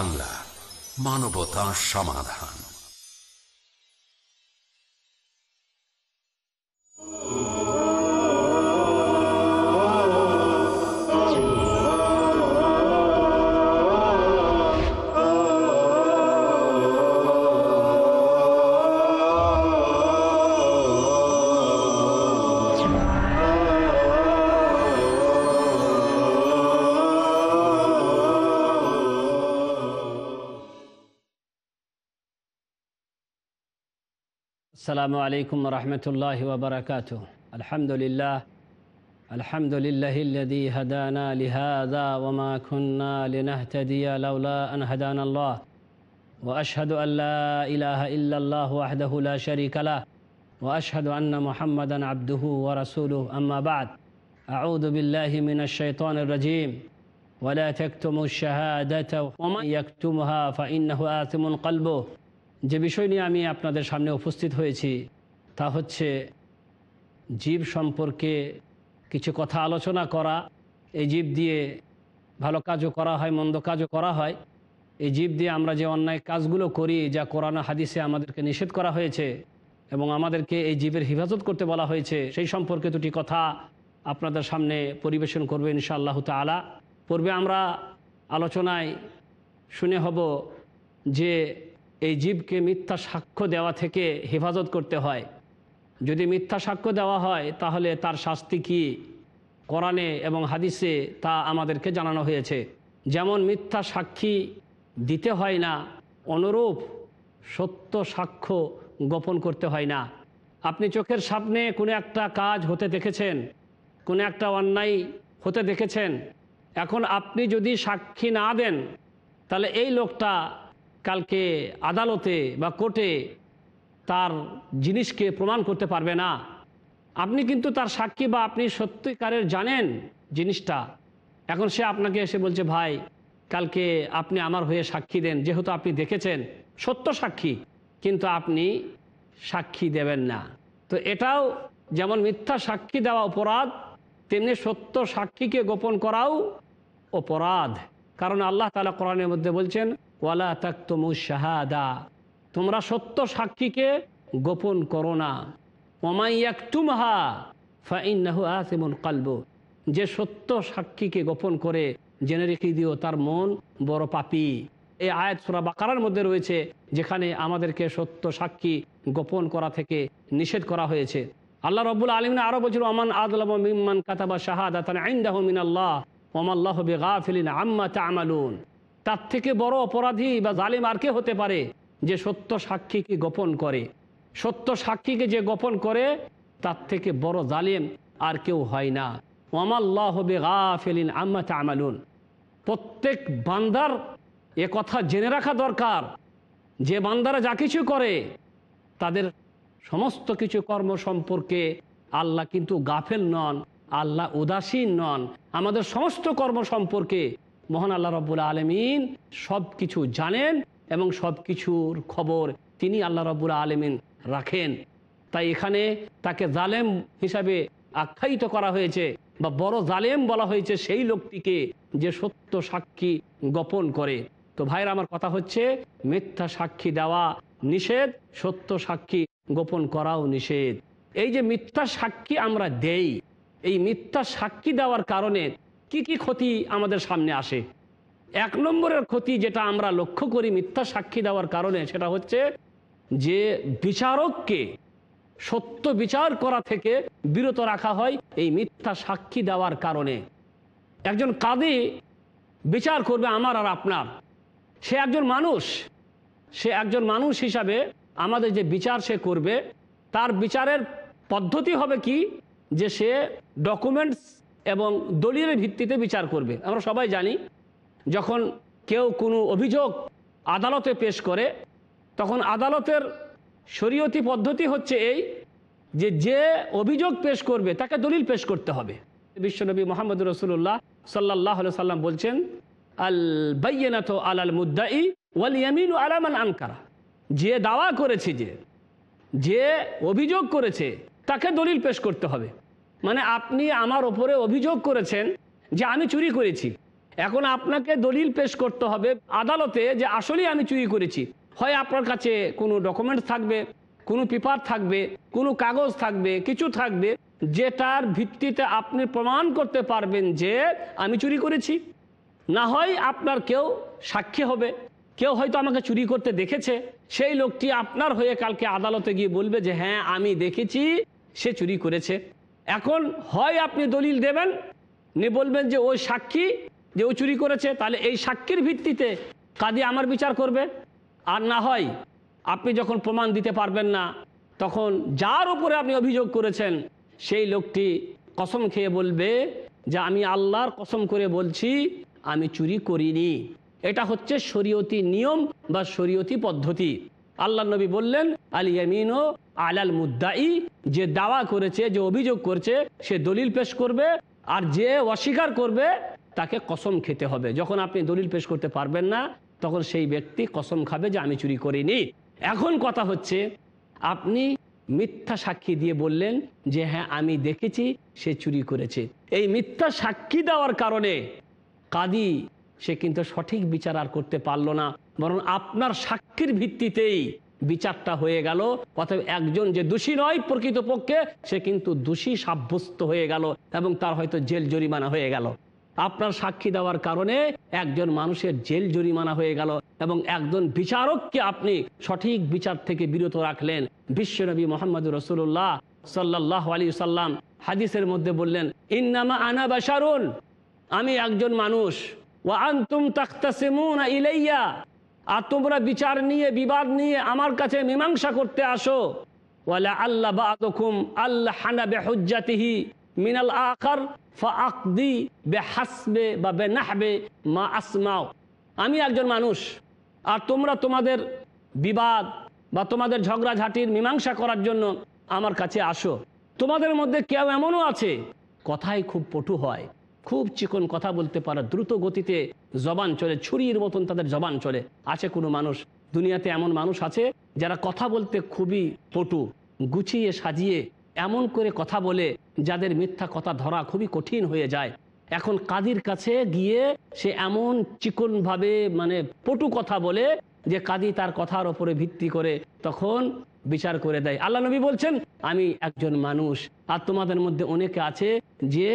বাংলা মানবতা সমাধান السلام عليكم ورحمة الله وبركاته الحمد لله الحمد لله الذي هدانا لهذا وما كنا لنهتدي لولا أن هدانا الله وأشهد أن لا إله إلا الله وحده لا شريك له وأشهد أن محمدا عبده ورسوله أما بعد أعوذ بالله من الشيطان الرجيم ولا تكتموا الشهادة ومن يكتمها فإنه آثم قلبه যে বিষয় নিয়ে আমি আপনাদের সামনে উপস্থিত হয়েছি তা হচ্ছে জীব সম্পর্কে কিছু কথা আলোচনা করা এই জীব দিয়ে ভালো কাজও করা হয় মন্দ কাজও করা হয় এই জীব দিয়ে আমরা যে অন্যায় কাজগুলো করি যা কোরআন হাদিসে আমাদেরকে নিষেধ করা হয়েছে এবং আমাদেরকে এই জীবের হেফাজত করতে বলা হয়েছে সেই সম্পর্কে দুটি কথা আপনাদের সামনে পরিবেশন করবে আল্লাহ তালা পূর্বে আমরা আলোচনায় শুনে হব যে এই জীবকে মিথ্যা সাক্ষ্য দেওয়া থেকে হেফাজত করতে হয় যদি মিথ্যা সাক্ষ্য দেওয়া হয় তাহলে তার শাস্তি কি কোরআনে এবং হাদিসে তা আমাদেরকে জানানো হয়েছে যেমন মিথ্যা সাক্ষী দিতে হয় না অনুরূপ সত্য সাক্ষ্য গোপন করতে হয় না আপনি চোখের সামনে কোনো একটা কাজ হতে দেখেছেন কোনো একটা অন্যায় হতে দেখেছেন এখন আপনি যদি সাক্ষী না দেন তাহলে এই লোকটা কালকে আদালতে বা কোর্টে তার জিনিসকে প্রমাণ করতে পারবে না আপনি কিন্তু তার সাক্ষী বা আপনি সত্যিকারের জানেন জিনিসটা এখন সে আপনাকে এসে বলছে ভাই কালকে আপনি আমার হয়ে সাক্ষী দেন যেহেতু আপনি দেখেছেন সত্য সাক্ষী কিন্তু আপনি সাক্ষী দেবেন না তো এটাও যেমন মিথ্যা সাক্ষী দেওয়া অপরাধ তেমনি সত্য সাক্ষীকে গোপন করাও অপরাধ কারণ আল্লাহ তালা কোরআনের মধ্যে বলছেন ওয়ালা তাকতমু শাহাদা তোমরা সত্য সাক্ষীকে গোপন করো না যে সত্য সাক্ষীকে গোপন করে জেনে রেখে দিও তার মন বড় পাপি এই আয়াত সুরা বাকারার মধ্যে রয়েছে যেখানে আমাদেরকে সত্য সাক্ষী গোপন করা থেকে নিষেধ করা হয়েছে আল্লাহ রবুল আলম আরও বলছিল ওমান আদলাম কাতাবা শাহাদ আইন্দাহ মিন মিনাল্লাহ ওমাল্লাহ ফিলিন আম্মা তামালুন তার থেকে বড় অপরাধী বা জালিম আর কে হতে পারে যে সত্য সাক্ষীকে গোপন করে সত্য সাক্ষীকে যে গোপন করে তার থেকে বড় জালিম আর কেউ হয় না ওমাল্লাহ হবে গাফেলিন আম্মা আমালুন প্রত্যেক বান্দার এ কথা জেনে রাখা দরকার যে বান্দারা যা কিছু করে তাদের সমস্ত কিছু কর্ম সম্পর্কে আল্লাহ কিন্তু গাফেল নন আল্লাহ উদাসীন নন আমাদের সমস্ত কর্ম সম্পর্কে মহান আল্লাহ রব্বুল আলমিন সব কিছু জানেন এবং সব কিছুর খবর তিনি আল্লাহ রব্বুল আলমিন রাখেন তাই এখানে তাকে জালেম হিসাবে আখ্যায়িত করা হয়েছে বা বড় জালেম বলা হয়েছে সেই লোকটিকে যে সত্য সাক্ষী গোপন করে তো ভাইর আমার কথা হচ্ছে মিথ্যা সাক্ষী দেওয়া নিষেধ সত্য সাক্ষী গোপন করাও নিষেধ এই যে মিথ্যা সাক্ষী আমরা দেই এই মিথ্যা সাক্ষী দেওয়ার কারণে কি কি ক্ষতি আমাদের সামনে আসে এক নম্বরের ক্ষতি যেটা আমরা লক্ষ্য করি মিথ্যা সাক্ষী দেওয়ার কারণে সেটা হচ্ছে যে বিচারককে সত্য বিচার করা থেকে বিরত রাখা হয় এই মিথ্যা সাক্ষী দেওয়ার কারণে একজন কাদি বিচার করবে আমার আর আপনার সে একজন মানুষ সে একজন মানুষ হিসাবে আমাদের যে বিচার সে করবে তার বিচারের পদ্ধতি হবে কি যে সে ডকুমেন্টস এবং দলীয় ভিত্তিতে বিচার করবে আমরা সবাই জানি যখন কেউ কোনো অভিযোগ আদালতে পেশ করে তখন আদালতের শরীয়তি পদ্ধতি হচ্ছে এই যে যে অভিযোগ পেশ করবে তাকে দলিল পেশ করতে হবে বিশ্বনবী মোহাম্মদ রসুল্লাহ সাল্লাহ সাল্লাম বলছেন আল বাইনাথ আল মুদ্দাই ওয়াল ইয়ামিন আলামান আনকারা যে দাওয়া করেছে যে যে অভিযোগ করেছে তাকে দলিল পেশ করতে হবে মানে আপনি আমার ওপরে অভিযোগ করেছেন যে আমি চুরি করেছি এখন আপনাকে দলিল পেশ করতে হবে আদালতে যে আসলেই আমি চুরি করেছি হয় আপনার কাছে কোনো ডকুমেন্ট থাকবে কোনো পেপার থাকবে কোনো কাগজ থাকবে কিছু থাকবে যেটার ভিত্তিতে আপনি প্রমাণ করতে পারবেন যে আমি চুরি করেছি না হয় আপনার কেউ সাক্ষী হবে কেউ হয়তো আমাকে চুরি করতে দেখেছে সেই লোকটি আপনার হয়ে কালকে আদালতে গিয়ে বলবে যে হ্যাঁ আমি দেখেছি সে চুরি করেছে এখন হয় আপনি দলিল দেবেন নিয়ে বলবেন যে ওই সাক্ষী যে ও চুরি করেছে তাহলে এই সাক্ষীর ভিত্তিতে কাদি আমার বিচার করবে আর না হয় আপনি যখন প্রমাণ দিতে পারবেন না তখন যার উপরে আপনি অভিযোগ করেছেন সেই লোকটি কসম খেয়ে বলবে যে আমি আল্লাহর কসম করে বলছি আমি চুরি করিনি এটা হচ্ছে শরীয়তি নিয়ম বা শরীয়তি পদ্ধতি আল্লাহ নবী বললেন আলী ইয়ামিনো আলাল মুদ্দাই যে দাওয়া করেছে যে অভিযোগ করছে সে দলিল পেশ করবে আর যে অস্বীকার করবে তাকে কসম খেতে হবে যখন আপনি দলিল পেশ করতে পারবেন না তখন সেই ব্যক্তি কসম খাবে যে আমি চুরি করিনি এখন কথা হচ্ছে আপনি মিথ্যা সাক্ষী দিয়ে বললেন যে হ্যাঁ আমি দেখেছি সে চুরি করেছে এই মিথ্যা সাক্ষী দেওয়ার কারণে কাদি সে কিন্তু সঠিক বিচার আর করতে পারলো না বরং আপনার সাক্ষীর ভিত্তিতেই বিচারটা হয়ে গেল অথবা একজন যে দোষী নয় প্রকৃত পক্ষে সে কিন্তু দোষী সাব্যস্ত হয়ে গেল এবং তার হয়তো জেল জরিমানা হয়ে গেল আপনার সাক্ষী দেওয়ার কারণে একজন মানুষের জেল জরিমানা হয়ে গেল এবং একজন বিচারককে আপনি সঠিক বিচার থেকে বিরত রাখলেন বিশ্বনবী মোহাম্মদ রসুল্লাহ সাল্লাহ আলী সাল্লাম হাদিসের মধ্যে বললেন ইন্নামা আনা বাসারুন আমি একজন মানুষ ও আন্তুম তাখতাসিমুনা ইলাইয়া আর তোমরা বিচার নিয়ে বিবাদ নিয়ে আমার কাছে মীমাংসা করতে আসো ওয়ালা আল্লাহ বাদুম আল্লাহ হানা বেহজাতিহি মিনাল আকার ফাকদি বে হাসবে বা বে নাহবে মা আসমাও আমি একজন মানুষ আর তোমরা তোমাদের বিবাদ বা তোমাদের ঝগড়াঝাটির মীমাংসা করার জন্য আমার কাছে আসো তোমাদের মধ্যে কেউ এমনও আছে কথাই খুব পটু হয় খুব চিকন কথা বলতে পারা দ্রুত গতিতে জবান চলে ছুরির মতন তাদের জবান চলে আছে কোনো মানুষ দুনিয়াতে এমন মানুষ আছে যারা কথা বলতে খুবই পটু গুছিয়ে সাজিয়ে এমন করে কথা বলে যাদের মিথ্যা কথা ধরা খুবই কঠিন হয়ে যায় এখন কাদির কাছে গিয়ে সে এমন চিকনভাবে মানে পটু কথা বলে যে কাদি তার কথার ওপরে ভিত্তি করে তখন বিচার করে দেয় আল্লাহ নবী বলছেন আমি একজন মানুষ আর তোমাদের মধ্যে অনেকে আছে যে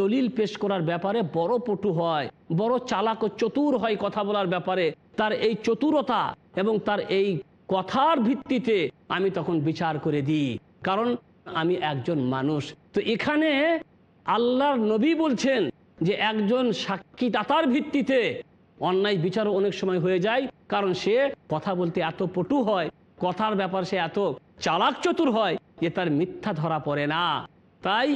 দলিল পেশ করার ব্যাপারে বড় পটু হয় বড় চালাক ও চতুর হয় কথা বলার ব্যাপারে তার এই চতুরতা এবং তার এই কথার ভিত্তিতে আমি তখন বিচার করে দিই কারণ আমি একজন মানুষ তো এখানে আল্লাহর নবী বলছেন যে একজন সাক্ষীদাতার ভিত্তিতে অন্যায় বিচারও অনেক সময় হয়ে যায় কারণ সে কথা বলতে এত পটু হয় কথার ব্যাপার সে এত চালাক চতুর হয় যে তার মিথ্যা ধরা পড়ে না তাই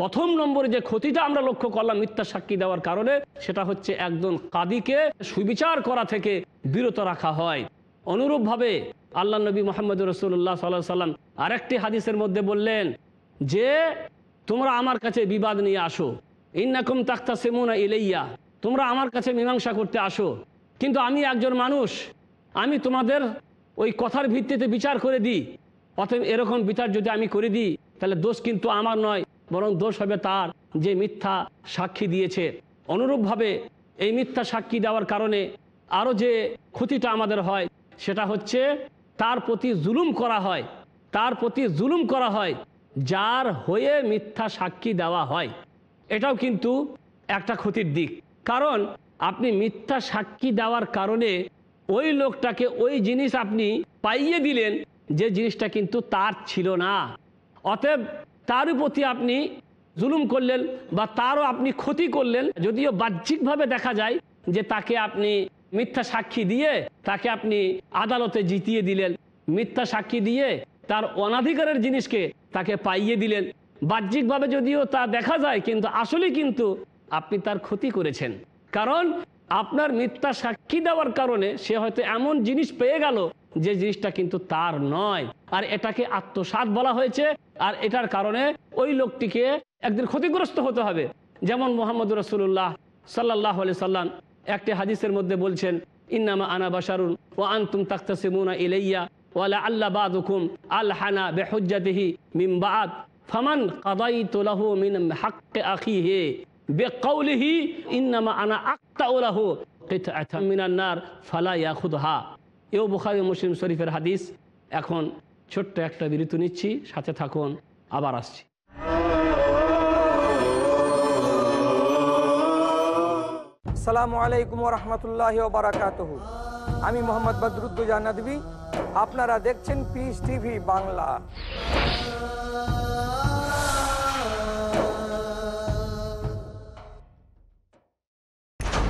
প্রথম নম্বরে যে ক্ষতিটা আমরা লক্ষ্য করলাম মিথ্যা সাক্ষী দেওয়ার কারণে সেটা হচ্ছে একজন কাদিকে সুবিচার করা থেকে বিরত রাখা হয় অনুরূপভাবে আল্লাহ নবী মোহাম্মদ রসুল্লাহ সাল্লাহ সাল্লাম আরেকটি হাদিসের মধ্যে বললেন যে তোমরা আমার কাছে বিবাদ নিয়ে আসো ইন্নাকুম তাক্তা সেমুনা ইলেইয়া তোমরা আমার কাছে মীমাংসা করতে আসো কিন্তু আমি একজন মানুষ আমি তোমাদের ওই কথার ভিত্তিতে বিচার করে দিই অতএব এরকম বিচার যদি আমি করে দিই তাহলে দোষ কিন্তু আমার নয় বরং দোষ হবে তার যে মিথ্যা সাক্ষী দিয়েছে অনুরূপভাবে এই মিথ্যা সাক্ষী দেওয়ার কারণে আরও যে ক্ষতিটা আমাদের হয় সেটা হচ্ছে তার প্রতি জুলুম করা হয় তার প্রতি জুলুম করা হয় যার হয়ে মিথ্যা সাক্ষী দেওয়া হয় এটাও কিন্তু একটা ক্ষতির দিক কারণ আপনি মিথ্যা সাক্ষী দেওয়ার কারণে ওই লোকটাকে ওই জিনিস আপনি পাইয়ে দিলেন যে জিনিসটা কিন্তু তার ছিল না অতএব তার প্রতি আপনি জুলুম করলেন বা তারও আপনি ক্ষতি করলেন যদিও বাহ্যিকভাবে দেখা যায় যে তাকে আপনি মিথ্যা সাক্ষী দিয়ে তাকে আপনি আদালতে জিতিয়ে দিলেন মিথ্যা সাক্ষী দিয়ে তার অনাধিকারের জিনিসকে তাকে পাইয়ে দিলেন বাহ্যিকভাবে যদিও তা দেখা যায় কিন্তু আসলে কিন্তু আপনি তার ক্ষতি করেছেন কারণ আপনার মিথ্যা সাক্ষী দেওয়ার কারণে সে হয়তো এমন জিনিস পেয়ে গেল যে জিনিসটা কিন্তু তার নয় আর এটাকে আত্মসাত বলা হয়েছে আর এটার কারণে ওই লোকটিকে একদিন ক্ষতিগ্রস্ত হতে হবে যেমন মোহাম্মদ রসুল্লাহ সাল্লাহ আলি সাল্লাম একটি হাদিসের মধ্যে বলছেন ইন্নামা আনা বাসারুন ও আন্তুম তাক্তাসে মুনা ইলাইয়া ওয়ালা আল্লা বাদুকুম আল হানা বেহজ্জাতিহি মিমবাদ ফামান কাদাই তোলাহু মিন হাক্কে আখি হে বেকাউলিহি ইনামা আনা আক্তাউলাহ মিনান্নার ফালা ইয়াকুদ হা এও বুখারি মুসলিম শরীফের হাদিস এখন ছোট্ট একটা বিরতি নিচ্ছি সাথে থাকুন আবার আসছি আসসালামু আলাইকুম রহমতুল্লাহ বারাকাত আমি মোহাম্মদ বদরুদ্দুজা নদী আপনারা দেখছেন পিস টিভি বাংলা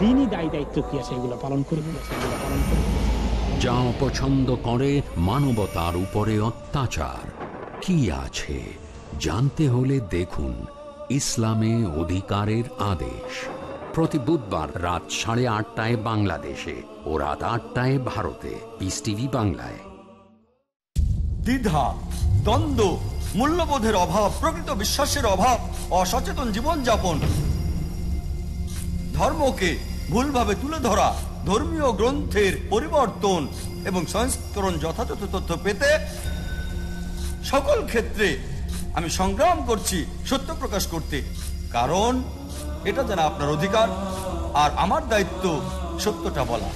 দিনই দায়ী দায়িত্ব কি আছে এগুলো পালন করে যা অপছন্দ করে মানবতার উপরে অত্যাচার কি আছে জানতে হলে দেখুন ইসলামে অধিকারের আদেশ প্রতি বুধবার রাত সাড়ে আটটায় বাংলাদেশে ও রাত আটটায় ভারতে পিস টিভি বাংলায় দ্বিধা দ্বন্দ্ব মূল্যবোধের অভাব প্রকৃত বিশ্বাসের অভাব অসচেতন জীবনযাপন ধর্মকে ভুলভাবে তুলে ধরা ধর্মীয় গ্রন্থের পরিবর্তন এবং সংস্করণ যথাযথ তথ্য পেতে সকল ক্ষেত্রে আমি সংগ্রাম করছি সত্য প্রকাশ করতে কারণ এটা যেন আপনার অধিকার আর আমার দায়িত্ব সত্যটা বলা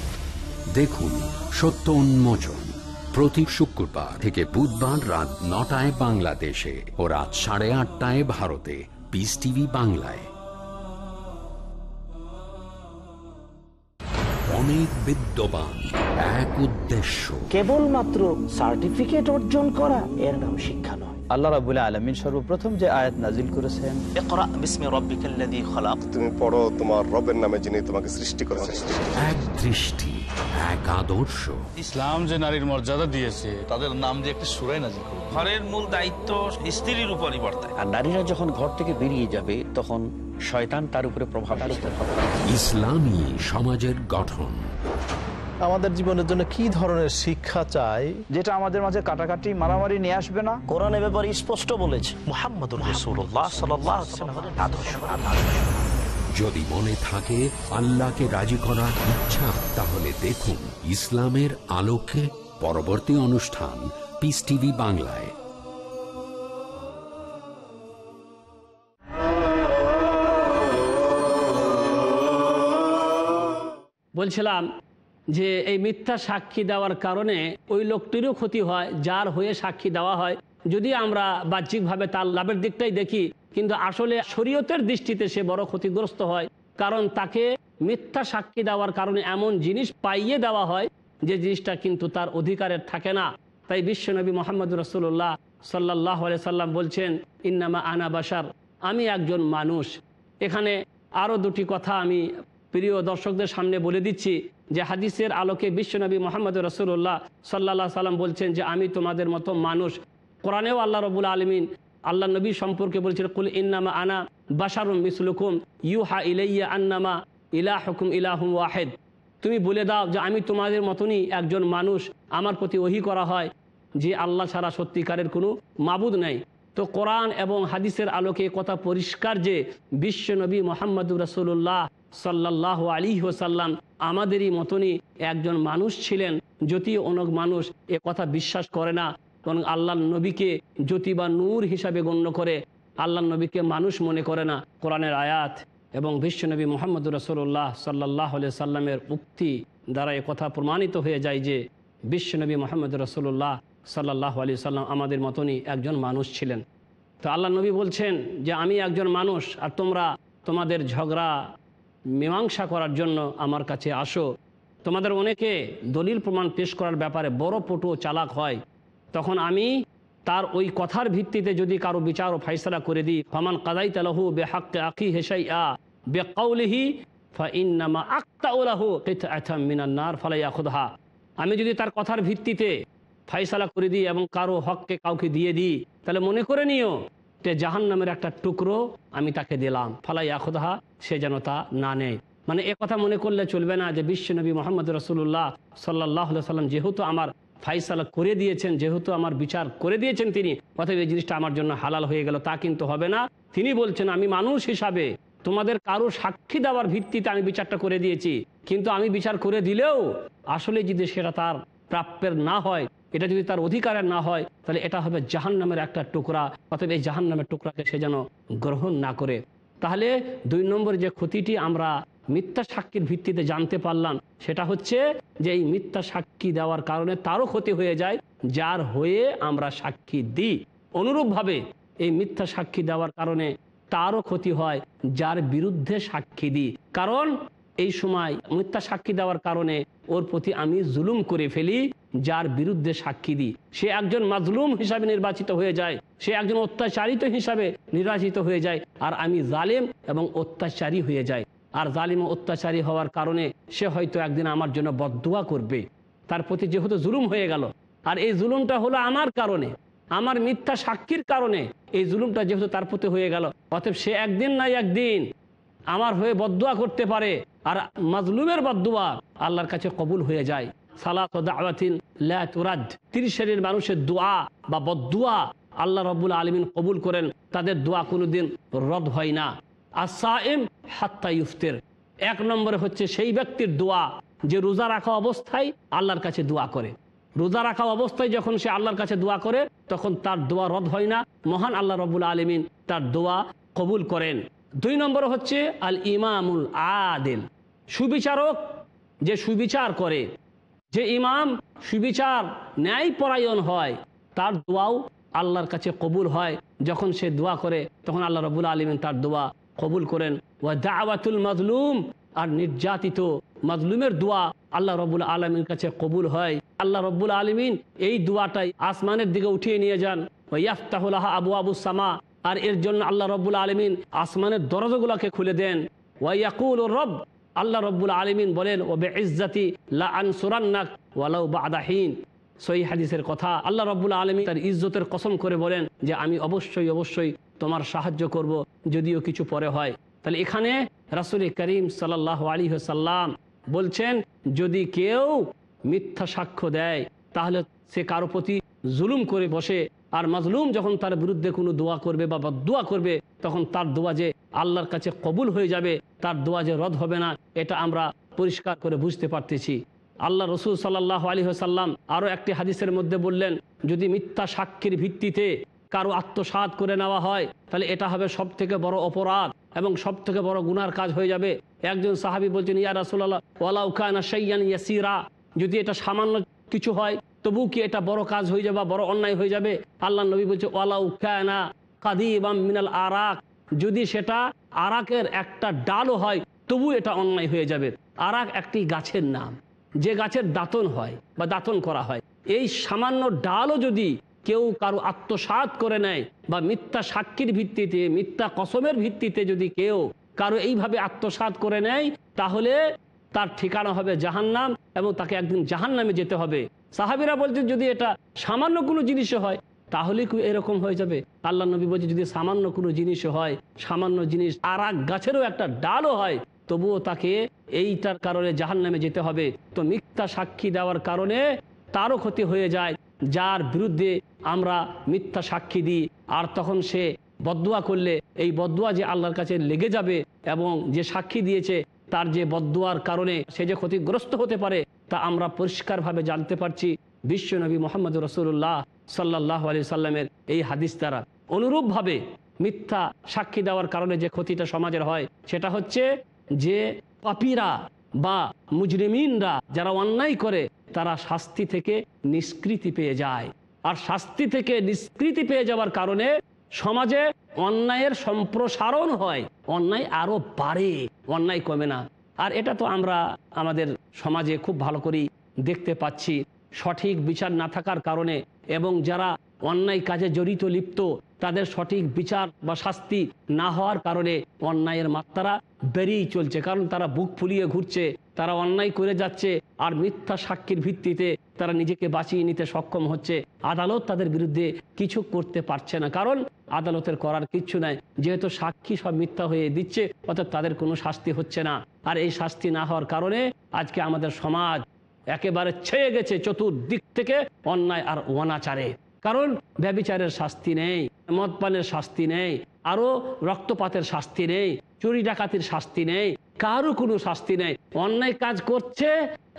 দেখুন সত্য উন্মোচন প্রতি শুক্রবার থেকে বুধবার রাত নটায় বাংলাদেশে ও রাত সাড়ে আটটায় ভারতে পিস টিভি বাংলায় حميد بالدبع এক উদ্দেশ্য কেবলমাত্র সার্টিফিকেট অর্জন করা এর নাম শিক্ষা নয় আল্লাহ আলমিন সর্বপ্রথম যে আয়াত করেছেন তুমি পড়ো তোমার রবের নামে যিনি তোমাকে সৃষ্টি এক দৃষ্টি এক আদর্শ ইসলাম যে নারীর মর্যাদা দিয়েছে তাদের নাম একটি সুরাই ঘরের মূল দায়িত্ব স্ত্রীর আর নারীরা যখন ঘর থেকে বেরিয়ে যাবে তখন শয়তান তার উপরে প্রভাব ইসলামী সমাজের গঠন আমাদের জীবনের জন্য কি ধরনের শিক্ষা চাই যেটা আমাদের মাঝে কাটাকাটি মারামারি নিয়ে আসবে না কোরআন ব্যাপারে স্পষ্ট বলেছে মোহাম্মদুর যদি মনে থাকে আল্লাহকে রাজি করার ইচ্ছা তাহলে দেখুন ইসলামের আলোকে পরবর্তী অনুষ্ঠান পিস টিভি বাংলায় বলছিলাম যে এই মিথ্যা সাক্ষী দেওয়ার কারণে ওই লোকটিরও ক্ষতি হয় যার হয়ে সাক্ষী দেওয়া হয় যদি আমরা বাহ্যিকভাবে তার লাভের দিকটাই দেখি কিন্তু আসলে শরীয়তের দৃষ্টিতে সে বড় ক্ষতিগ্রস্ত হয় কারণ তাকে মিথ্যা সাক্ষী দেওয়ার কারণে এমন জিনিস পাইয়ে দেওয়া হয় যে জিনিসটা কিন্তু তার অধিকারের থাকে না তাই বিশ্বনবী মোহাম্মদ রসুল্লাহ সাল্লাহ সাল্লাম বলছেন ইন্নামা আনা বাসার আমি একজন মানুষ এখানে আরও দুটি কথা আমি প্রিয় দর্শকদের সামনে বলে দিচ্ছি যে হাদিসের আলোকে বিশ্বনবী মোহাম্মদ রসুল্লাহ সাল্লা সাল্লাম বলছেন যে আমি তোমাদের মতো মানুষ কোরআনেও আল্লাহ রবুল আলমিন আল্লাহ নবী সম্পর্কে বলছিল কুল ইন্নামা আনা বাসারুম মিসলুকুম হা ইলাইয়া আন্নামা ইলা হুকুম ইলাহুম ওয়াহেদ তুমি বলে দাও যে আমি তোমাদের মতনই একজন মানুষ আমার প্রতি ওহি করা হয় যে আল্লাহ ছাড়া সত্যিকারের কোনো মাবুদ নাই তো কোরআন এবং হাদিসের আলোকে কথা পরিষ্কার যে বিশ্বনবী মোহাম্মদুর রসুল্লাহ সাল্লাহ আলী ওসাল্লাম আমাদেরই মতনই একজন মানুষ ছিলেন যদিও অনেক মানুষ এ কথা বিশ্বাস করে না এবং আল্লাহ নবীকে জ্যোতি বা নূর হিসাবে গণ্য করে আল্লাহ নবীকে মানুষ মনে করে না কোরআনের আয়াত এবং বিশ্বনবী মোহাম্মদ রসুল্লাহ সাল্লাহ সাল্লামের উক্তি দ্বারা এ কথা প্রমাণিত হয়ে যায় যে বিশ্বনবী মোহাম্মদ রসুল্লাহ সাল্লাহ আলি সাল্লাম আমাদের মতনই একজন মানুষ ছিলেন তো আল্লাহ নবী বলছেন যে আমি একজন মানুষ আর তোমরা তোমাদের ঝগড়া মীমাংসা করার জন্য আমার কাছে আসো তোমাদের অনেকে দলিল প্রমাণ পেশ করার ব্যাপারে বড় পটু চালাক হয় তখন আমি তার ওই কথার ভিত্তিতে যদি কারো বিচার ও ফাইসলা করে দিই ফমান কাদাই তালাহু বে হাক্কে আকি হেসাই আ বে কাউলিহি ফাইনামা আক্তা ওলাহু মিনান্নার ফালাইয়া খুদহা আমি যদি তার কথার ভিত্তিতে ফাইসালা করে দিই এবং কারো হককে কাউকে দিয়ে দিই তাহলে মনে করে নিও জাহান নামের একটা টুকরো আমি তাকে দিলাম ফালাই আখদাহা সে যেন তা না নেয় মানে এ কথা মনে করলে চলবে না যে বিশ্বনবী মোহাম্মদ রসুল্লাহ সাল্লাহ সাল্লাম যেহেতু আমার ফাইসালা করে দিয়েছেন যেহেতু আমার বিচার করে দিয়েছেন তিনি অথবা এই জিনিসটা আমার জন্য হালাল হয়ে গেল তা কিন্তু হবে না তিনি বলছেন আমি মানুষ হিসাবে তোমাদের কারো সাক্ষী দেওয়ার ভিত্তিতে আমি বিচারটা করে দিয়েছি কিন্তু আমি বিচার করে দিলেও আসলে যদি সেটা তার প্রাপ্যের না হয় এটা যদি তার অধিকারে না হয় তাহলে এটা হবে জাহান নামের একটা টুকরা অথবা এই জাহান নামের টুকরাকে সে যেন গ্রহণ না করে তাহলে দুই নম্বর যে ক্ষতিটি আমরা মিথ্যা সাক্ষীর ভিত্তিতে জানতে পারলাম সেটা হচ্ছে যে এই মিথ্যা সাক্ষী দেওয়ার কারণে তারও ক্ষতি হয়ে যায় যার হয়ে আমরা সাক্ষী দিই অনুরূপভাবে এই মিথ্যা সাক্ষী দেওয়ার কারণে তারও ক্ষতি হয় যার বিরুদ্ধে সাক্ষী দিই কারণ এই সময় মিথ্যা সাক্ষী দেওয়ার কারণে ওর প্রতি আমি জুলুম করে ফেলি যার বিরুদ্ধে সাক্ষী দিই সে একজন মাজলুম হিসাবে নির্বাচিত হয়ে যায় সে একজন অত্যাচারিত হিসাবে নির্বাচিত হয়ে যায় আর আমি জালেম এবং অত্যাচারী হয়ে যায় আর জালিম অত্যাচারী হওয়ার কারণে সে হয়তো একদিন আমার জন্য বদুয়া করবে তার প্রতি যেহেতু জুলুম হয়ে গেল আর এই জুলুমটা হলো আমার কারণে আমার মিথ্যা সাক্ষীর কারণে এই জুলুমটা যেহেতু তার প্রতি হয়ে গেল অতএব সে একদিন না একদিন আমার হয়ে বদুয়া করতে পারে আর মাজলুমের বদুয়া আল্লাহর কাছে কবুল হয়ে যায় সালাত দাওয়াতিন লাতুরাদ তিরিশ শ্রেণীর মানুষের দোয়া বা বদুয়া আল্লাহ রব্বুল আলমিন কবুল করেন তাদের দোয়া কোনোদিন রদ হয় না আর সাইম হাত্তা ইফতের এক নম্বরে হচ্ছে সেই ব্যক্তির দোয়া যে রোজা রাখা অবস্থায় আল্লাহর কাছে দোয়া করে রোজা রাখা অবস্থায় যখন সে আল্লাহর কাছে দোয়া করে তখন তার দোয়া রদ হয় না মহান আল্লাহ রবুল আলমিন তার দোয়া কবুল করেন দুই নম্বর হচ্ছে আল ইমামুল আদেল সুবিচারক যে সুবিচার করে যে ইমাম সুবিচার ন্যায় পরায়ণ হয় তার দোয়াও আল্লাহর কাছে কবুল হয় যখন সে দোয়া করে তখন আল্লাহ রবুল আলমেন তার দোয়া কবুল করেন ও দাওয়াতুল মজলুম আর নির্যাতিত মজলুমের দোয়া আল্লাহ রবুল আলমীর কাছে কবুল হয় আল্লাহ রবুল আলমিন এই দোয়াটাই আসমানের দিকে উঠিয়ে নিয়ে যান ও আবু আবু সামা আর এর জন্য আল্লাহ রবুল আলমিন আসমানের দরজাগুলোকে খুলে দেন ওয়াইয়াকুল রব আল্লাহ রব্বুল আলমিন বলেন ওবে ইজ্জাতি লা আনসুরান্নাক সই হাদিসের কথা আল্লাহ রব্বুল আলমী তার ইজ্জতের কসম করে বলেন যে আমি অবশ্যই অবশ্যই তোমার সাহায্য করব যদিও কিছু পরে হয় তাহলে এখানে রাসুল করিম সাল আলী সাল্লাম বলছেন যদি কেউ মিথ্যা সাক্ষ্য দেয় তাহলে সে কারো প্রতি জুলুম করে বসে আর মাজলুম যখন তার বিরুদ্ধে কোনো দোয়া করবে বা দোয়া করবে তখন তার দোয়া যে আল্লাহর কাছে কবুল হয়ে যাবে তার দোয়া যে রদ হবে না এটা আমরা পরিষ্কার করে বুঝতে পারতেছি আল্লাহ রসুল সাল্লাহ আলী সাল্লাম আরও একটি হাদিসের মধ্যে বললেন যদি মিথ্যা সাক্ষীর ভিত্তিতে কারো আত্মসাত করে নেওয়া হয় তাহলে এটা হবে সব থেকে বড় অপরাধ এবং সব থেকে বড় গুনার কাজ হয়ে যাবে একজন সাহাবি বলছেন ইয়া রাসুল্লাহ ওয়ালাউকানা সৈয়ান ইয়াসিরা যদি এটা সামান্য কিছু হয় তবু কি এটা বড় কাজ হয়ে যাবে বড় অন্যায় হয়ে যাবে আল্লাহ নবী বলছে ওয়ালা কাদি কাদিবাম মিনাল আরাক যদি সেটা আরাকের একটা ডালও হয় তবু এটা অন্যায় হয়ে যাবে আরাক একটি গাছের নাম যে গাছের দাতন হয় বা দাতন করা হয় এই সামান্য ডালও যদি কেউ কারো আত্মসাত করে নেয় বা মিথ্যা সাক্ষীর ভিত্তিতে মিথ্যা কসমের ভিত্তিতে যদি কেউ কারো এইভাবে আত্মসাত করে নেয় তাহলে তার ঠিকানা হবে জাহান্নাম এবং তাকে একদিন জাহান্নামে যেতে হবে সাহাবিরা বলছে যদি এটা সামান্য কোনো জিনিসও হয় তাহলে এরকম হয়ে যাবে আল্লাহ নবী বলছে যদি সামান্য কোনো জিনিসও হয় সামান্য জিনিস আর গাছেরও একটা ডালও হয় তবুও তাকে এইটার কারণে জাহান নামে যেতে হবে তো মিথ্যা সাক্ষী দেওয়ার কারণে তারও ক্ষতি হয়ে যায় যার বিরুদ্ধে আমরা মিথ্যা সাক্ষী দিই আর তখন সে বদুয়া করলে এই বদুয়া যে আল্লাহর কাছে লেগে যাবে এবং যে সাক্ষী দিয়েছে তার যে বদুয়ার কারণে সে যে ক্ষতিগ্রস্ত হতে পারে তা আমরা পরিষ্কারভাবে জানতে পারছি বিশ্বনবী মোহাম্মদ রসুল্লাহ সাল্লাহ আলি সাল্লামের এই হাদিস দ্বারা অনুরূপভাবে মিথ্যা সাক্ষী দেওয়ার কারণে যে ক্ষতিটা সমাজের হয় সেটা হচ্ছে যে পাপিরা বা মুজরিমিনরা যারা অন্যায় করে তারা শাস্তি থেকে নিষ্কৃতি পেয়ে যায় আর শাস্তি থেকে নিষ্কৃতি পেয়ে যাওয়ার কারণে সমাজে অন্যায়ের সম্প্রসারণ হয় অন্যায় আরো বাড়ে অন্যায় কমে না আর এটা তো আমরা আমাদের সমাজে খুব ভালো করেই দেখতে পাচ্ছি সঠিক বিচার না থাকার কারণে এবং যারা অন্যায় কাজে জড়িত লিপ্ত তাদের সঠিক বিচার বা শাস্তি না হওয়ার কারণে অন্যায়ের মাত্রা বেড়েই চলছে কারণ তারা বুক ফুলিয়ে ঘুরছে তারা অন্যায় করে যাচ্ছে আর মিথ্যা সাক্ষীর ভিত্তিতে তারা নিজেকে বাঁচিয়ে নিতে সক্ষম হচ্ছে আদালত তাদের বিরুদ্ধে কিছু করতে পারছে না কারণ আদালতের করার কিছু নাই যেহেতু সাক্ষী সব মিথ্যা হয়ে দিচ্ছে অর্থাৎ তাদের কোনো শাস্তি হচ্ছে না আর এই শাস্তি না হওয়ার কারণে আজকে আমাদের সমাজ একেবারে ছেয়ে গেছে চতুর্দিক থেকে অন্যায় আর অনাচারে কারণ ব্যবিচারের শাস্তি নেই মদপানের শাস্তি নেই আরও রক্তপাতের শাস্তি নেই চুরি ডাকাতির শাস্তি নেই কারো কোনো শাস্তি নেই অন্যায় কাজ করছে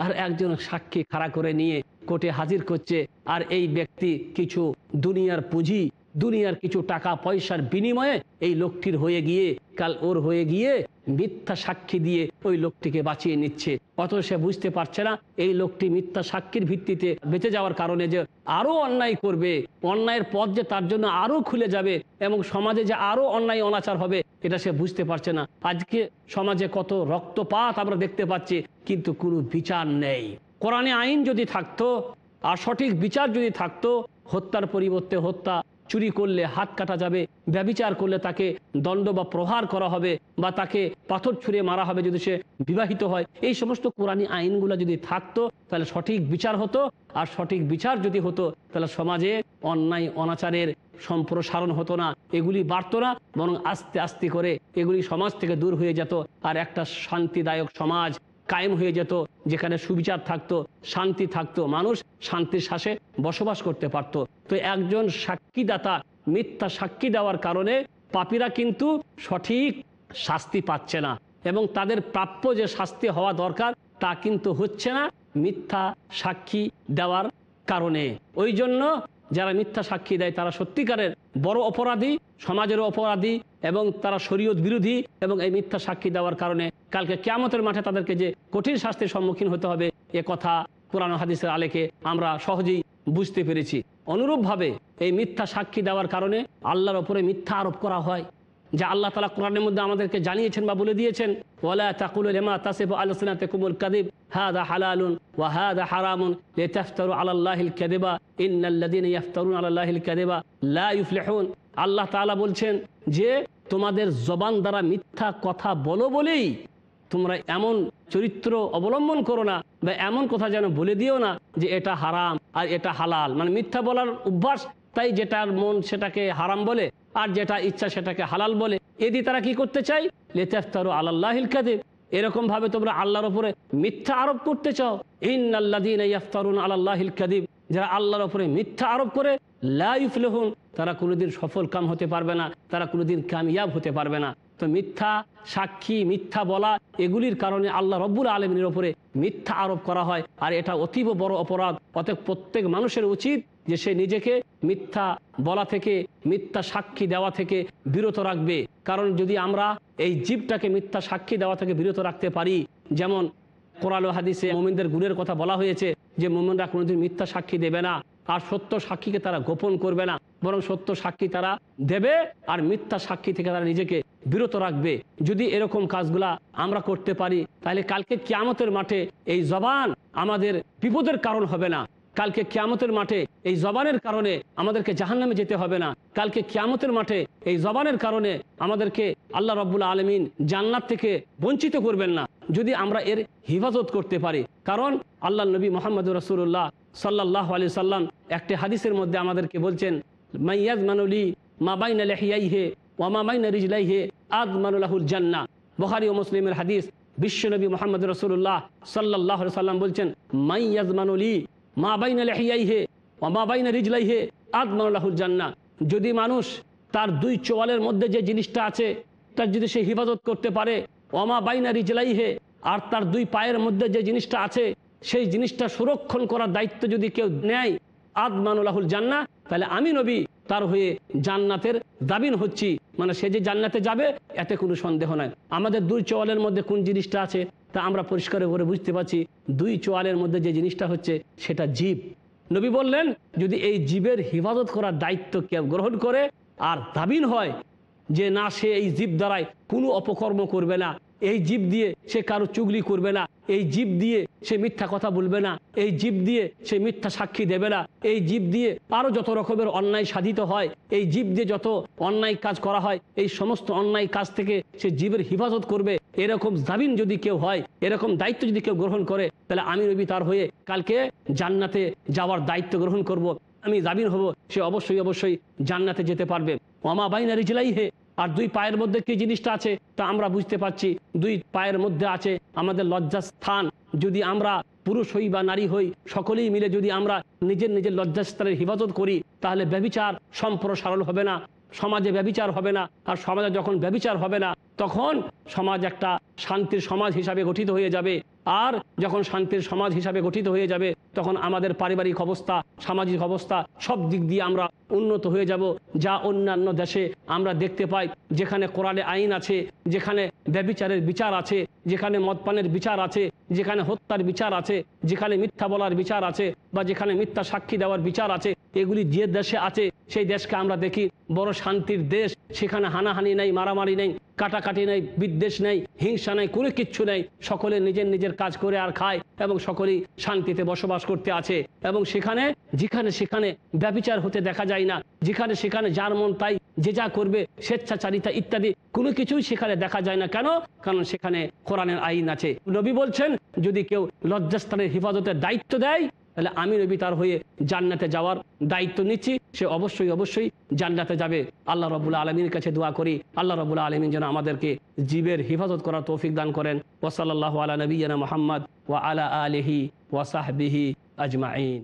আর একজন সাক্ষী খাড়া করে নিয়ে কোর্টে হাজির করছে আর এই ব্যক্তি কিছু দুনিয়ার পুঁজি দুনিয়ার কিছু টাকা পয়সার বিনিময়ে এই লোকটির হয়ে গিয়ে কাল ওর হয়ে গিয়ে মিথ্যা সাক্ষী দিয়ে ওই লোকটিকে বাঁচিয়ে নিচ্ছে অত সে বুঝতে পারছে না এই লোকটি মিথ্যা সাক্ষীর ভিত্তিতে বেঁচে যাওয়ার কারণে যে আরও অন্যায় করবে অন্যায়ের পথ যে তার জন্য আরও খুলে যাবে এবং সমাজে যে আরও অন্যায় অনাচার হবে এটা সে বুঝতে পারছে না আজকে সমাজে কত রক্তপাত আমরা দেখতে পাচ্ছি কিন্তু কোনো বিচার নেই কোরআনে আইন যদি থাকতো আর সঠিক বিচার যদি থাকতো হত্যার পরিবর্তে হত্যা চুরি করলে হাত কাটা যাবে ব্যবিচার করলে তাকে দণ্ড বা প্রহার করা হবে বা তাকে পাথর ছুঁড়ে মারা হবে যদি সে বিবাহিত হয় এই সমস্ত কোরআনী আইনগুলো যদি থাকতো তাহলে সঠিক বিচার হতো আর সঠিক বিচার যদি হতো তাহলে সমাজে অন্যায় অনাচারের সম্প্রসারণ হতো না এগুলি বাড়ত না বরং আস্তে আস্তে করে এগুলি সমাজ থেকে দূর হয়ে যেত আর একটা শান্তিদায়ক সমাজ কায়েম হয়ে যেত যেখানে সুবিচার থাকতো শান্তি থাকতো মানুষ শান্তির শ্বাসে বসবাস করতে পারত তো একজন সাক্ষীদাতা মিথ্যা সাক্ষী দেওয়ার কারণে পাপিরা কিন্তু সঠিক শাস্তি পাচ্ছে না এবং তাদের প্রাপ্য যে শাস্তি হওয়া দরকার তা কিন্তু হচ্ছে না মিথ্যা সাক্ষী দেওয়ার কারণে ওই জন্য যারা মিথ্যা সাক্ষী দেয় তারা সত্যিকারের বড় অপরাধী সমাজেরও অপরাধী এবং তারা শরীয়ত বিরোধী এবং এই মিথ্যা সাক্ষী দেওয়ার কারণে কালকে ক্যামতের মাঠে তাদেরকে যে কঠিন শাস্তির সম্মুখীন হতে হবে এ কথা কোরআন হাদিসের আলেকে আমরা সহজেই বুঝতে পেরেছি অনুরূপভাবে এই মিথ্যা সাক্ষী দেওয়ার কারণে আল্লাহর ওপরে মিথ্যা আরোপ করা হয় যা আল্লাহ তালা কোরআনের মধ্যে আমাদেরকে জানিয়েছেন বা বলে দিয়েছেন ওয়ালা তাকুল লেমা তাসিফ আলসিনা আল্লাহ তাআলা বলছেন যে তোমাদের জবান দ্বারা মিথ্যা কথা বলো বলেই তোমরা এমন চরিত্র অবলম্বন করো না বা এমন কথা যেন বলে দিও না যে এটা হারাম আর এটা হালাল মানে মিথ্যা বলার অভ্যাস তাই যেটার মন সেটাকে হারাম বলে আর যেটা ইচ্ছা সেটাকে হালাল বলে এদি তারা কি করতে চাই লেতাফতারু আল্লাহিল এরকম এরকমভাবে তোমরা আল্লাহর ওপরে মিথ্যা আরোপ করতে চাও যারা আল্লাহর ওপরে মিথ্যা আরোপ করে তারা কোনোদিন সফল কাম হতে পারবে না তারা কোনোদিন কামিয়াব হতে পারবে না তো মিথ্যা সাক্ষী মিথ্যা বলা এগুলির কারণে আল্লাহ রব্বুল ওপরে মিথ্যা আরোপ করা হয় আর এটা অতীব বড় অপরাধ অতএব প্রত্যেক মানুষের উচিত যে সে নিজেকে মিথ্যা বলা থেকে মিথ্যা সাক্ষী দেওয়া থেকে বিরত রাখবে কারণ যদি আমরা এই জীবটাকে মিথ্যা সাক্ষী দেওয়া থেকে বিরত রাখতে পারি যেমন কোরআল হাদিসে মোমিনদের গুণের কথা বলা হয়েছে যে মোমিনরা কোনোদিন মিথ্যা সাক্ষী দেবে না আর সত্য সাক্ষীকে তারা গোপন করবে না বরং সত্য সাক্ষী তারা দেবে আর মিথ্যা সাক্ষী থেকে তারা নিজেকে বিরত রাখবে যদি এরকম কাজগুলা আমরা করতে পারি তাহলে কালকে কিয়ামতের মাঠে এই জবান আমাদের বিপদের কারণ হবে না কালকে ক্যামতের মাঠে এই জবানের কারণে আমাদেরকে জাহান্নামে যেতে হবে না কালকে ক্যামতের মাঠে এই জবানের কারণে আমাদেরকে আল্লাহ রব্বুল আলমিন জান্নাত থেকে বঞ্চিত করবেন না যদি আমরা এর হেফাজত করতে পারি কারণ আল্লাহ নবী মোহাম্মদ রসুল্লাহ সাল্লাহ আলি সাল্লাম একটি হাদিসের মধ্যে আমাদেরকে বলছেন মাইয়াজ মানুলি মাবাইন আলহিয়াইহে ওয়ামাবাইন রিজলাইহে আদ মানুল্লাহুল জান্না বহারি ও মুসলিমের হাদিস বিশ্বনবী মোহাম্মদ রসুল্লাহ সাল্লাহ সাল্লাম বলছেন মাইয়াজ মানুলি মা বাইনা লেহিয়াই হে মা বাইনা রিজলাই হে আদমানুল্লাহুল জান্না যদি মানুষ তার দুই চোয়ালের মধ্যে যে জিনিসটা আছে তার যদি সে হেফাজত করতে পারে অমা বাইনা রিজলাই হে আর তার দুই পায়ের মধ্যে যে জিনিসটা আছে সেই জিনিসটা সুরক্ষণ করার দায়িত্ব যদি কেউ নেয় আদমানুল্লাহুল জান্না তাহলে আমি নবী তার হয়ে জান্নাতের দাবিন হচ্ছি মানে সে যে জান্নাতে যাবে এতে কোনো সন্দেহ নাই আমাদের দুই চোয়ালের মধ্যে কোন জিনিসটা আছে তা আমরা পরিষ্কার করে বুঝতে পারছি দুই চোয়ালের মধ্যে যে জিনিসটা হচ্ছে সেটা জীব নবী বললেন যদি এই জীবের হেফাজত করার দায়িত্ব কেউ গ্রহণ করে আর দাবিন হয় যে না সে এই জীব দ্বারাই কোনো অপকর্ম করবে না এই জীব দিয়ে সে কারো চুগলি করবে না এই জীব দিয়ে সে মিথ্যা কথা বলবে না এই জীব দিয়ে সে মিথ্যা সাক্ষী দেবে না এই জীব দিয়ে আরও যত রকমের অন্যায় সাধিত হয় এই জীব দিয়ে যত অন্যায় কাজ করা হয় এই সমস্ত অন্যায় কাজ থেকে সে জীবের হিফাজত করবে এরকম জামিন যদি কেউ হয় এরকম দায়িত্ব যদি কেউ গ্রহণ করে তাহলে আমি রবি তার হয়ে কালকে জান্নাতে যাওয়ার দায়িত্ব গ্রহণ করব। আমি জামিন হব সে অবশ্যই অবশ্যই জান্নাতে যেতে পারবে ওমা বাইনারি জেলাই হে আর দুই পায়ের মধ্যে কি জিনিসটা আছে তা আমরা বুঝতে পারছি দুই পায়ের মধ্যে আছে আমাদের লজ্জাস্থান যদি আমরা পুরুষ হই বা নারী হই সকলেই মিলে যদি আমরা নিজের নিজের লজ্জাস্থানের হেফাজত করি তাহলে ব্যবিচার সম্প্রসারণ হবে না সমাজে ব্যবিচার হবে না আর সমাজে যখন ব্যবিচার হবে না তখন সমাজ একটা শান্তির সমাজ হিসাবে গঠিত হয়ে যাবে আর যখন শান্তির সমাজ হিসাবে গঠিত হয়ে যাবে তখন আমাদের পারিবারিক অবস্থা সামাজিক অবস্থা সব দিক দিয়ে আমরা উন্নত হয়ে যাব যা অন্যান্য দেশে আমরা দেখতে পাই যেখানে কোরআনে আইন আছে যেখানে ব্যবিচারের বিচার আছে যেখানে মদপানের বিচার আছে যেখানে হত্যার বিচার আছে যেখানে মিথ্যা বলার বিচার আছে বা যেখানে মিথ্যা সাক্ষী দেওয়ার বিচার আছে এগুলি যে দেশে আছে সেই দেশকে আমরা দেখি বড় শান্তির দেশ সেখানে হানাহানি নেই মারামারি নেই কাটাকাটি নেই বিদ্বেষ নেই হিংসা নেই কোনো কিচ্ছু নেই সকলে নিজের নিজের কাজ করে আর খায় এবং সকলেই শান্তিতে বসবাস করতে আছে এবং সেখানে যেখানে সেখানে ব্যবচার হতে দেখা যায় না যেখানে সেখানে যার মন তাই যে যা করবে স্বেচ্ছাচারিতা ইত্যাদি কোনো কিছুই সেখানে দেখা যায় না কেন কারণ সেখানে কোরআনের আইন আছে নবী বলছেন যদি কেউ লজ্জাস্থানের হেফাজতের দায়িত্ব দেয় তাহলে আমি নবী তার হয়ে জান্নাতে যাওয়ার দায়িত্ব নিচ্ছি সে অবশ্যই অবশ্যই জান্নাতে যাবে আল্লাহ রবুল্লা আলমীর কাছে দোয়া করি আল্লাহ রবুল্লা আলমিন যেন আমাদেরকে জীবের হেফাজত করার তৌফিক দান করেন ওসাল্লাহ আলা নবীনা মোহাম্মদ ওয়া আলা আলহি ওয়াসাহবিহি আজমাইন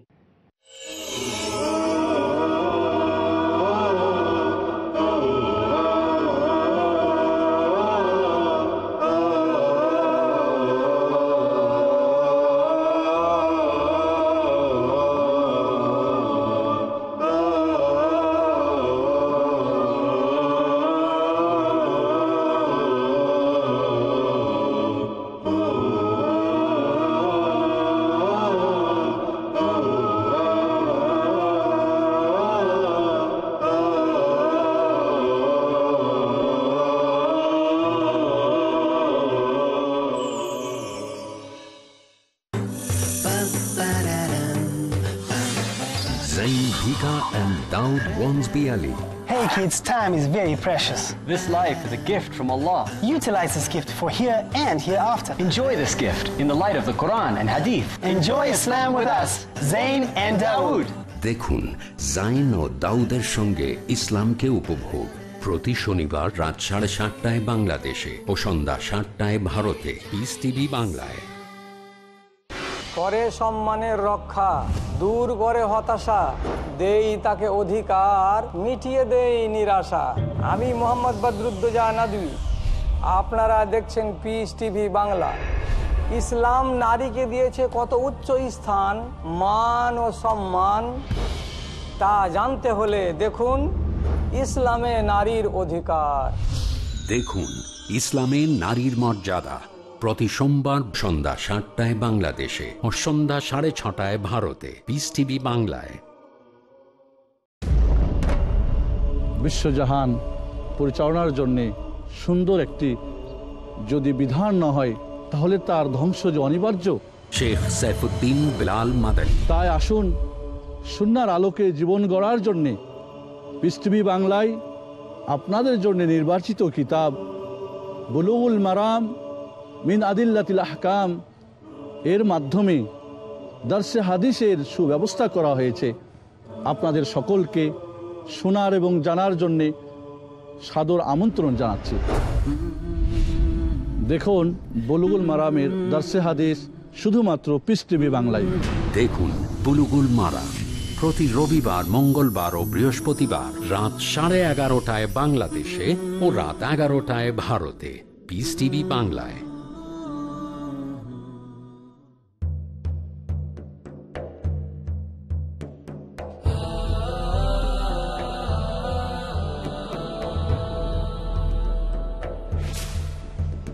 Ronz Bialy. Hey kids, time is very precious. This life is a gift from Allah. Utilize this gift for here and hereafter. Enjoy this gift in the light of the Quran and Hadith. Enjoy Islam with us, Zain and Dawood. দেখুন জাইন ও দাউদের সঙ্গে ইসলামকে উপভোগ প্রতি শনিবার রাত সাড়ে সাতটায় বাংলাদেশে ও সন্ধ্যা সাতটায় ভারতে ইস বাংলায় করে সম্মানের রক্ষা দূর করে হতাশা দেই তাকে অধিকার মিটিয়ে দেই নিরাশা আমি মোহাম্মদ বদরুদ্দোজা নাদবি আপনারা দেখছেন পিস টিভি বাংলা ইসলাম নারীকে দিয়েছে কত উচ্চ স্থান মান ও সম্মান তা জানতে হলে দেখুন ইসলামে নারীর অধিকার দেখুন ইসলামে নারীর মর্যাদা প্রতি সোমবার সন্ধ্যা সাতটায় বাংলাদেশে ও সন্ধ্যা সাড়ে ছটায় ভারতে পিস টিভি বাংলায় বিশ্বজাহান পরিচালনার জন্যে সুন্দর একটি যদি বিধান না হয় তাহলে তার ধ্বংস যে অনিবার্য শেখ সাইফুদ্দিন বিলাল মাদানী তাই আসুন সুনার আলোকে জীবন গড়ার জন্যে টিভি বাংলায় আপনাদের জন্য নির্বাচিত কিতাব বুলুল মারাম মিন আদিল্লাতিল আহকাম এর মাধ্যমে দার্সে হাদিসের সুব্যবস্থা করা হয়েছে আপনাদের সকলকে শোনার এবং জানার জন্যে সাদর আমন্ত্রণ জানাচ্ছি দেখুন বলুগুল মারামের দার্সে হাদিস শুধুমাত্র পিস টিভি বাংলায় দেখুন বুলুগুল মারা প্রতি রবিবার মঙ্গলবার ও বৃহস্পতিবার রাত সাড়ে এগারোটায় বাংলাদেশে ও রাত এগারোটায় ভারতে পিস টিভি বাংলায়